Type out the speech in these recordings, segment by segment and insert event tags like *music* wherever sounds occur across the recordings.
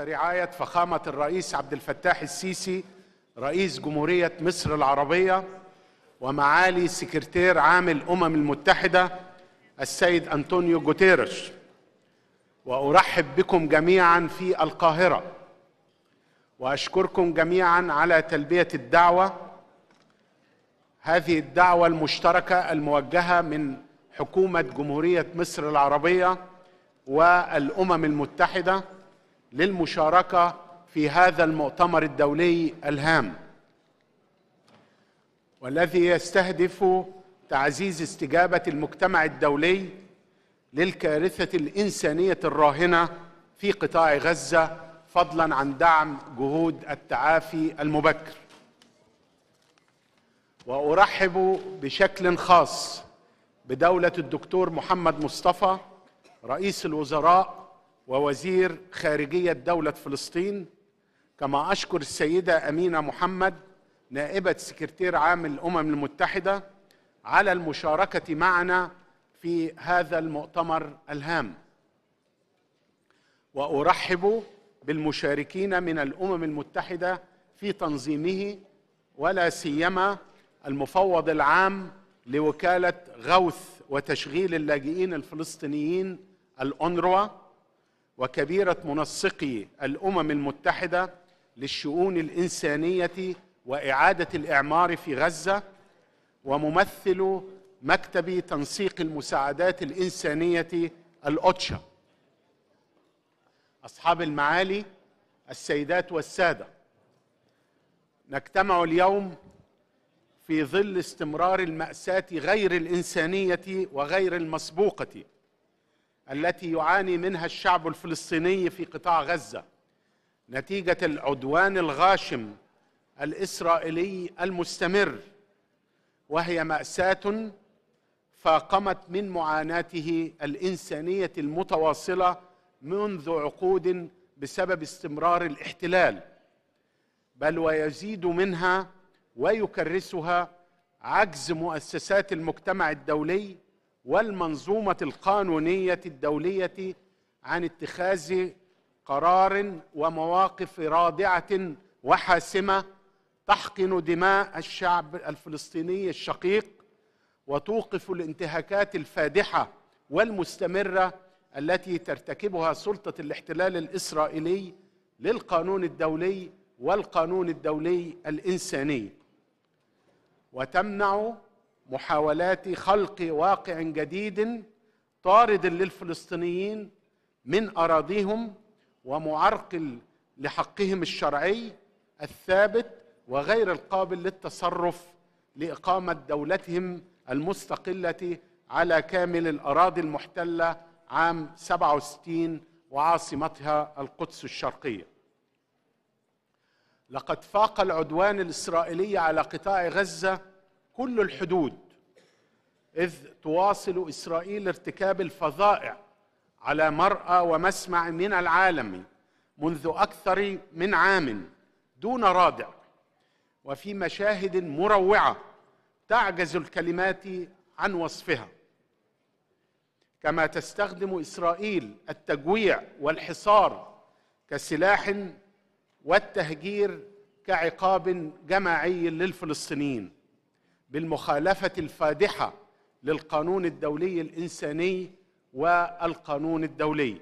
رعاية فخامة الرئيس عبد الفتاح السيسي رئيس جمهورية مصر العربية ومعالي سكرتير عام الأمم المتحدة السيد أنطونيو جوتيرش وأرحب بكم جميعا في القاهرة وأشكركم جميعا على تلبية الدعوة هذه الدعوة المشتركة الموجهة من حكومة جمهورية مصر العربية والأمم المتحدة للمشاركه في هذا المؤتمر الدولي الهام والذي يستهدف تعزيز استجابه المجتمع الدولي للكارثه الانسانيه الراهنه في قطاع غزه فضلا عن دعم جهود التعافي المبكر وارحب بشكل خاص بدوله الدكتور محمد مصطفى رئيس الوزراء ووزير خارجية دولة فلسطين كما أشكر السيدة أمينة محمد نائبة سكرتير عام الأمم المتحدة على المشاركة معنا في هذا المؤتمر الهام وأرحب بالمشاركين من الأمم المتحدة في تنظيمه ولا سيما المفوض العام لوكالة غوث وتشغيل اللاجئين الفلسطينيين الأونروا وكبيره منسقي الامم المتحده للشؤون الانسانيه واعاده الاعمار في غزه وممثل مكتب تنسيق المساعدات الانسانيه الاوتشا اصحاب المعالي السيدات والساده نجتمع اليوم في ظل استمرار الماساه غير الانسانيه وغير المسبوقه التي يعاني منها الشعب الفلسطيني في قطاع غزه نتيجه العدوان الغاشم الاسرائيلي المستمر وهي ماساه فاقمت من معاناته الانسانيه المتواصله منذ عقود بسبب استمرار الاحتلال بل ويزيد منها ويكرسها عجز مؤسسات المجتمع الدولي والمنظومه القانونيه الدوليه عن اتخاذ قرار ومواقف رادعه وحاسمه تحقن دماء الشعب الفلسطيني الشقيق وتوقف الانتهاكات الفادحه والمستمره التي ترتكبها سلطه الاحتلال الاسرائيلي للقانون الدولي والقانون الدولي الانساني وتمنع محاولات خلق واقع جديد طارد للفلسطينيين من اراضيهم ومعرقل لحقهم الشرعي الثابت وغير القابل للتصرف لاقامه دولتهم المستقله على كامل الاراضي المحتله عام 67 وعاصمتها القدس الشرقيه. لقد فاق العدوان الاسرائيلي على قطاع غزه كل الحدود إذ تواصل إسرائيل ارتكاب الفظائع على مرأى ومسمع من العالم منذ أكثر من عام دون رادع وفي مشاهد مروعة تعجز الكلمات عن وصفها كما تستخدم إسرائيل التجويع والحصار كسلاح والتهجير كعقاب جماعي للفلسطينيين بالمخالفه الفادحه للقانون الدولي الانساني والقانون الدولي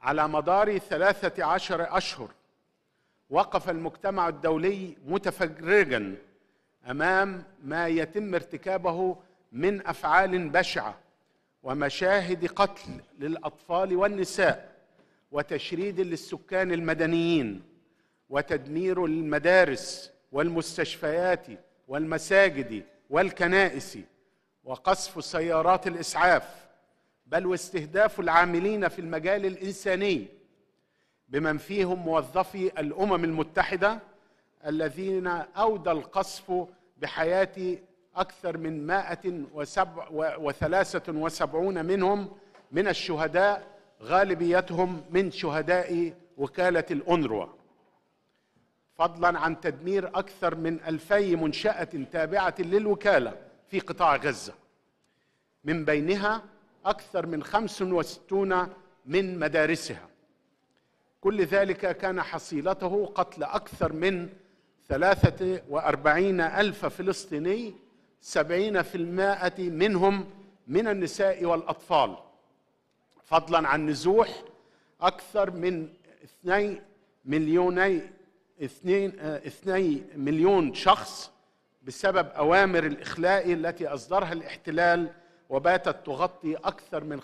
على مدار ثلاثه عشر اشهر وقف المجتمع الدولي متفرجا امام ما يتم ارتكابه من افعال بشعه ومشاهد قتل للاطفال والنساء وتشريد للسكان المدنيين وتدمير المدارس والمستشفيات والمساجد والكنائس وقصف سيارات الاسعاف بل واستهداف العاملين في المجال الانساني بمن فيهم موظفي الامم المتحده الذين اودى القصف بحياه اكثر من 173 منهم من الشهداء غالبيتهم من شهداء وكاله الأنروا فضلا عن تدمير أكثر من ألفي منشأة تابعة للوكالة في قطاع غزة من بينها أكثر من خمس وستون من مدارسها كل ذلك كان حصيلته قتل أكثر من ثلاثه واربعين ألف فلسطيني سبعين في المائه منهم من النساء والأطفال فضلا عن نزوح أكثر من اثنين مليوني 2 2 آه، مليون شخص بسبب اوامر الاخلاء التي اصدرها الاحتلال وباتت تغطي اكثر من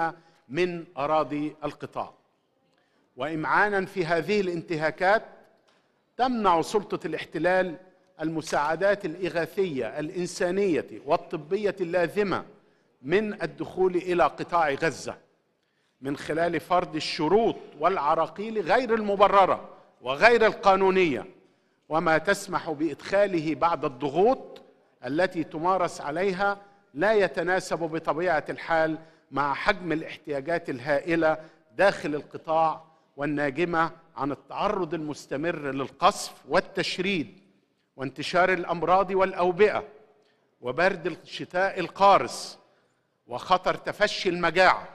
85% من اراضي القطاع. وامعانا في هذه الانتهاكات تمنع سلطه الاحتلال المساعدات الاغاثيه الانسانيه والطبيه اللازمه من الدخول الى قطاع غزه. من خلال فرض الشروط والعراقيل غير المبرره وغير القانونيه وما تسمح بادخاله بعد الضغوط التي تمارس عليها لا يتناسب بطبيعه الحال مع حجم الاحتياجات الهائله داخل القطاع والناجمه عن التعرض المستمر للقصف والتشريد وانتشار الامراض والاوبئه وبرد الشتاء القارس وخطر تفشي المجاعه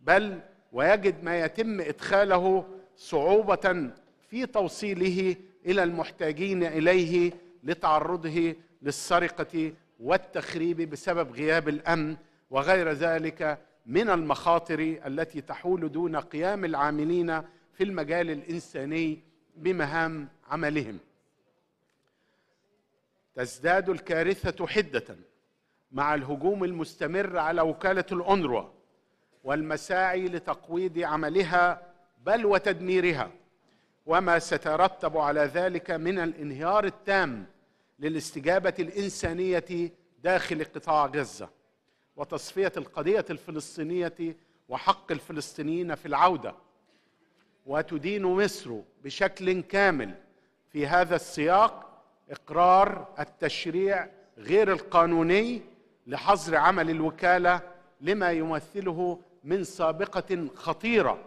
بل ويجد ما يتم ادخاله صعوبه في توصيله الى المحتاجين اليه لتعرضه للسرقه والتخريب بسبب غياب الامن وغير ذلك من المخاطر التي تحول دون قيام العاملين في المجال الانساني بمهام عملهم تزداد الكارثه حده مع الهجوم المستمر على وكاله الاونروا والمساعي لتقويض عملها بل وتدميرها وما سيترتب على ذلك من الانهيار التام للاستجابه الانسانيه داخل قطاع غزه وتصفيه القضيه الفلسطينيه وحق الفلسطينيين في العوده وتدين مصر بشكل كامل في هذا السياق اقرار التشريع غير القانوني لحظر عمل الوكاله لما يمثله من سابقه خطيره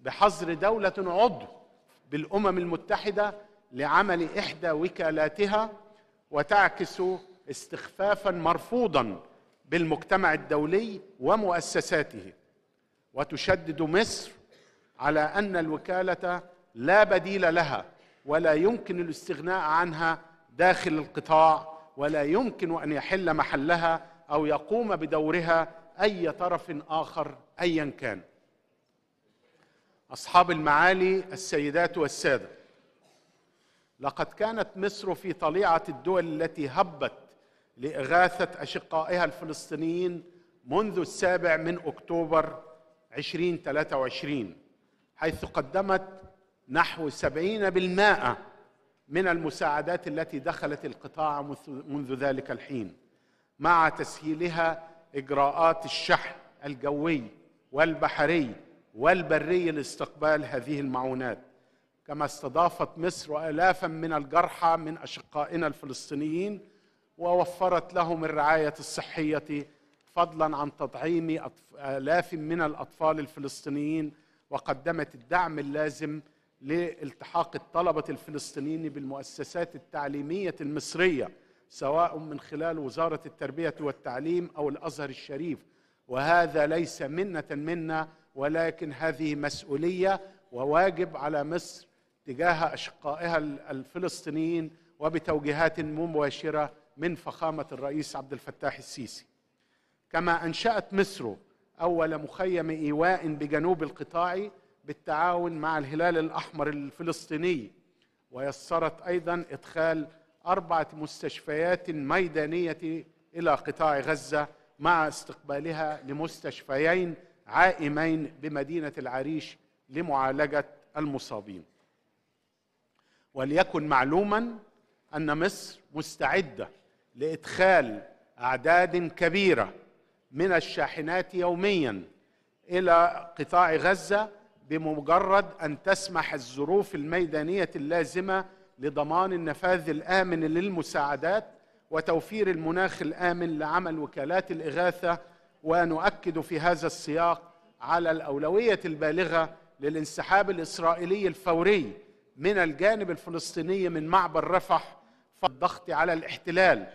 بحظر دوله عضو بالامم المتحده لعمل احدى وكالاتها وتعكس استخفافا مرفوضا بالمجتمع الدولي ومؤسساته وتشدد مصر على ان الوكاله لا بديل لها ولا يمكن الاستغناء عنها داخل القطاع ولا يمكن ان يحل محلها او يقوم بدورها اي طرف اخر ايا كان اصحاب المعالي السيدات والساده لقد كانت مصر في طليعه الدول التي هبت لاغاثه اشقائها الفلسطينيين منذ السابع من اكتوبر 2023 حيث قدمت نحو 70% من المساعدات التي دخلت القطاع منذ ذلك الحين مع تسهيلها اجراءات الشحن الجوي والبحري والبري لاستقبال هذه المعونات كما استضافت مصر الافا من الجرحى من اشقائنا الفلسطينيين ووفرت لهم الرعايه الصحيه فضلا عن تطعيم الاف من الاطفال الفلسطينيين وقدمت الدعم اللازم لالتحاق الطلبه الفلسطينيين بالمؤسسات التعليميه المصريه سواء من خلال وزاره التربيه والتعليم او الازهر الشريف وهذا ليس منه منا ولكن هذه مسؤوليه وواجب على مصر تجاه اشقائها الفلسطينيين وبتوجيهات مباشره من فخامه الرئيس عبد الفتاح السيسي. كما انشات مصر اول مخيم ايواء بجنوب القطاع بالتعاون مع الهلال الاحمر الفلسطيني ويسرت ايضا ادخال اربعه مستشفيات ميدانيه الى قطاع غزه مع استقبالها لمستشفيين عائمين بمدينه العريش لمعالجه المصابين وليكن معلوما ان مصر مستعده لادخال اعداد كبيره من الشاحنات يوميا الى قطاع غزه بمجرد ان تسمح الظروف الميدانيه اللازمه لضمان النفاذ الامن للمساعدات وتوفير المناخ الامن لعمل وكالات الاغاثه ونؤكد في هذا السياق على الاولويه البالغه للانسحاب الاسرائيلي الفوري من الجانب الفلسطيني من معبر رفح الضغط على الاحتلال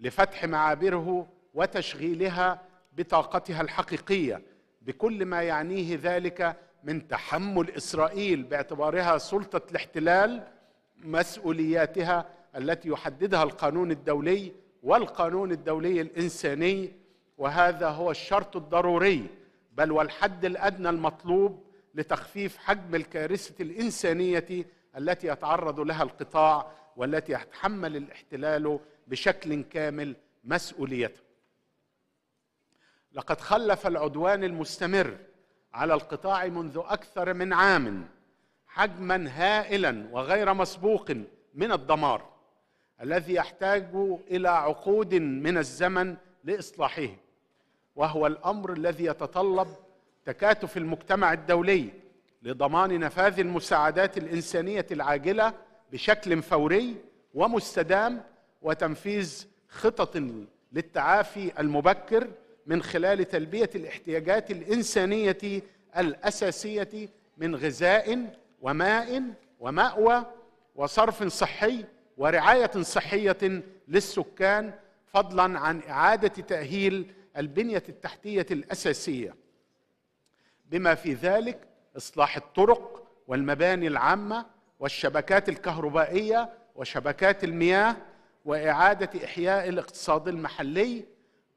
لفتح معابره وتشغيلها بطاقتها الحقيقيه بكل ما يعنيه ذلك من تحمل اسرائيل باعتبارها سلطه الاحتلال مسؤولياتها التي يحددها القانون الدولي والقانون الدولي الانساني وهذا هو الشرط الضروري بل والحد الادنى المطلوب لتخفيف حجم الكارثه الانسانيه التي يتعرض لها القطاع والتي يتحمل الاحتلال بشكل كامل مسؤوليته لقد خلف العدوان المستمر على القطاع منذ اكثر من عام حجما هائلا وغير مسبوق من الدمار الذي يحتاج الى عقود من الزمن لاصلاحه وهو الامر الذي يتطلب تكاتف المجتمع الدولي لضمان نفاذ المساعدات الانسانيه العاجله بشكل فوري ومستدام وتنفيذ خطط للتعافي المبكر من خلال تلبيه الاحتياجات الانسانيه الاساسيه من غذاء وماء ومأوى وصرف صحي ورعاية صحية للسكان فضلا عن إعادة تأهيل البنية التحتية الأساسية بما في ذلك إصلاح الطرق والمباني العامة والشبكات الكهربائية وشبكات المياه وإعادة إحياء الاقتصاد المحلي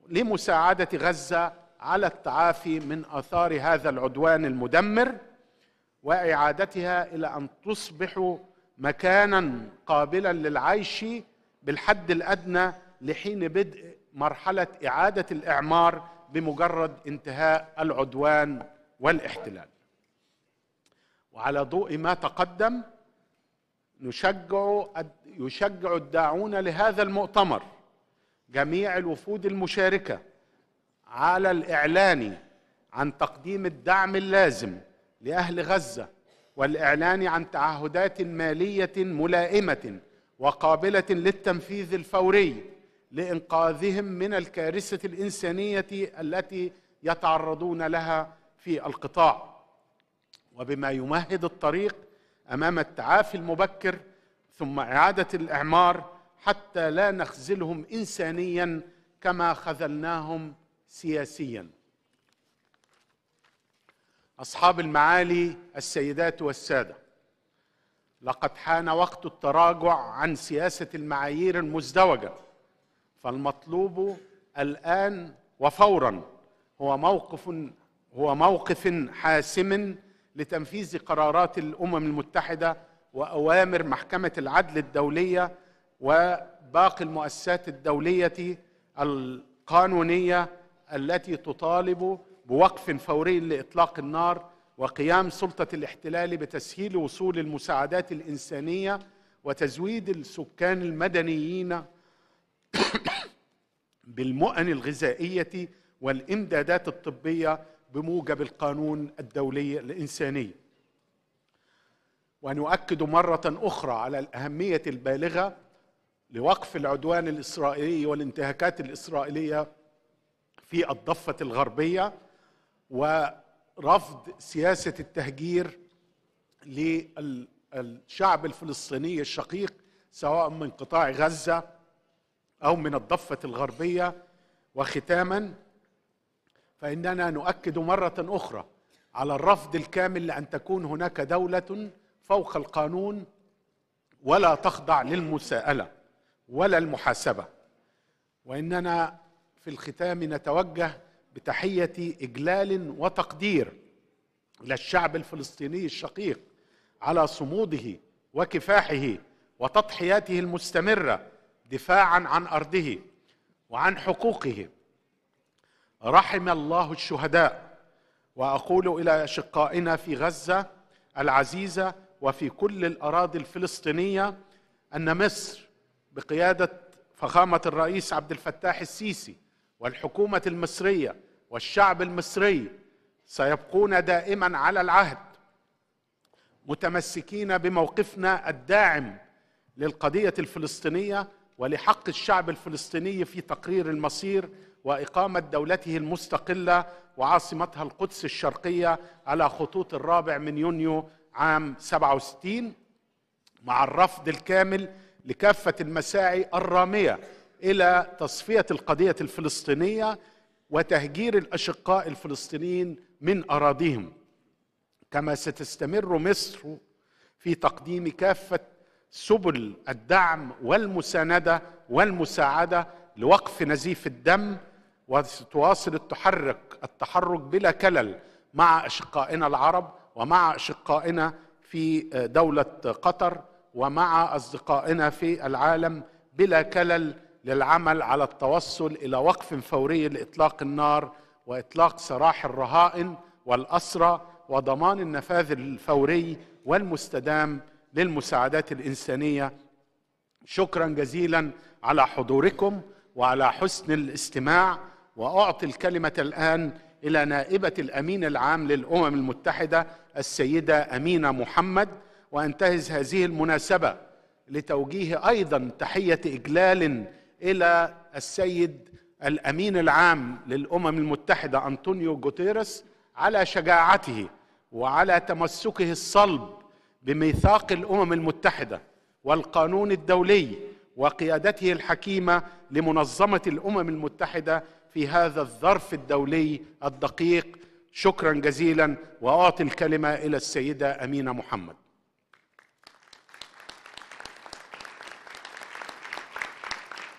لمساعدة غزة على التعافي من آثار هذا العدوان المدمر واعادتها الى ان تصبح مكانا قابلا للعيش بالحد الادنى لحين بدء مرحله اعاده الاعمار بمجرد انتهاء العدوان والاحتلال وعلى ضوء ما تقدم نشجع يشجع الداعون لهذا المؤتمر جميع الوفود المشاركه على الاعلان عن تقديم الدعم اللازم لاهل غزه والاعلان عن تعهدات ماليه ملائمه وقابله للتنفيذ الفوري لانقاذهم من الكارثه الانسانيه التي يتعرضون لها في القطاع وبما يمهد الطريق امام التعافي المبكر ثم اعاده الاعمار حتى لا نخذلهم انسانيا كما خذلناهم سياسيا أصحاب المعالي السيدات والسادة لقد حان وقت التراجع عن سياسة المعايير المزدوجة فالمطلوب الآن وفورا هو موقف هو موقف حاسم لتنفيذ قرارات الأمم المتحدة وأوامر محكمة العدل الدولية وباقي المؤسسات الدولية القانونية التي تطالب بوقف فوري لاطلاق النار وقيام سلطه الاحتلال بتسهيل وصول المساعدات الانسانيه وتزويد السكان المدنيين *coughs* بالمؤن الغذائيه والامدادات الطبيه بموجب القانون الدولي الانساني ونؤكد مره اخرى على الاهميه البالغه لوقف العدوان الاسرائيلي والانتهاكات الاسرائيليه في الضفه الغربيه ورفض سياسه التهجير للشعب الفلسطيني الشقيق سواء من قطاع غزه او من الضفه الغربيه وختاما فاننا نؤكد مره اخرى على الرفض الكامل لان تكون هناك دوله فوق القانون ولا تخضع للمساءله ولا المحاسبه واننا في الختام نتوجه بتحيه اجلال وتقدير للشعب الفلسطيني الشقيق على صموده وكفاحه وتضحياته المستمره دفاعا عن ارضه وعن حقوقه رحم الله الشهداء واقول الى اشقائنا في غزه العزيزه وفي كل الاراضي الفلسطينيه ان مصر بقياده فخامه الرئيس عبد الفتاح السيسي والحكومه المصريه والشعب المصري سيبقون دائما على العهد متمسكين بموقفنا الداعم للقضيه الفلسطينيه ولحق الشعب الفلسطيني في تقرير المصير واقامه دولته المستقله وعاصمتها القدس الشرقيه على خطوط الرابع من يونيو عام 67 مع الرفض الكامل لكافه المساعي الراميه الى تصفيه القضيه الفلسطينيه وتهجير الاشقاء الفلسطينيين من اراضيهم كما ستستمر مصر في تقديم كافه سبل الدعم والمسانده والمساعده لوقف نزيف الدم وستواصل التحرك التحرك بلا كلل مع اشقائنا العرب ومع اشقائنا في دوله قطر ومع اصدقائنا في العالم بلا كلل للعمل على التوصل الى وقف فوري لاطلاق النار واطلاق سراح الرهائن والاسرى وضمان النفاذ الفوري والمستدام للمساعدات الانسانيه شكرا جزيلا على حضوركم وعلى حسن الاستماع واعطي الكلمه الان الى نائبه الامين العام للامم المتحده السيده امينه محمد وانتهز هذه المناسبه لتوجيه ايضا تحيه اجلال الى السيد الامين العام للامم المتحده انطونيو جوتيرس على شجاعته وعلى تمسكه الصلب بميثاق الامم المتحده والقانون الدولي وقيادته الحكيمه لمنظمه الامم المتحده في هذا الظرف الدولي الدقيق شكرا جزيلا واعطي الكلمه الى السيده امينه محمد